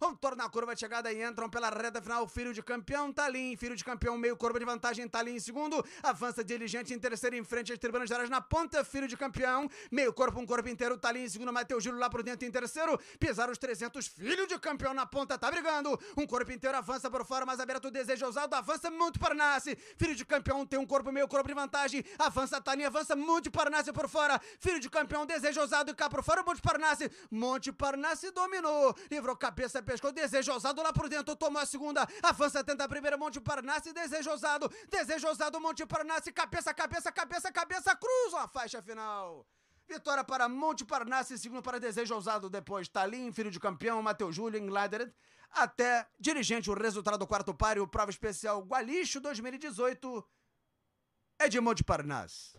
Vamos tornar a curva de chegada e entram pela reta final. Filho de campeão, Talim. Tá filho de campeão, meio curva de vantagem, Talim tá em segundo. Avança diligente em terceiro, em frente às tribunas de na ponta. Filho de campeão, meio corpo, um corpo inteiro. Talim tá em segundo, o Giro lá por dentro em terceiro. Pisaram os 300. Filho de campeão na ponta, tá brigando. Um corpo inteiro avança por fora, mas aberto deseja desejo ousado. Avança muito Parnasse. Filho de campeão tem um corpo, meio corpo de vantagem. Avança Talim, avança muito Parnasse por fora. Filho de campeão, desejo ousado e cá por fora. Monte Parnasse. Monte Parnasse dominou. Livrou cap cabeça, pescoço, desejo ousado lá por dentro, tomou a segunda, avança, tenta a primeira, Monte Parnasse, desejo ousado, desejo ousado, Monte Parnasse, cabeça, cabeça, cabeça, cabeça, cruza a faixa final. Vitória para Monte Parnasse, segundo para Desejo Ousado, depois Talim, filho de campeão, Matheus Júlio, Engladered, até dirigente, o resultado do quarto par e o prova especial Gualixo 2018 é de Monte Parnasse.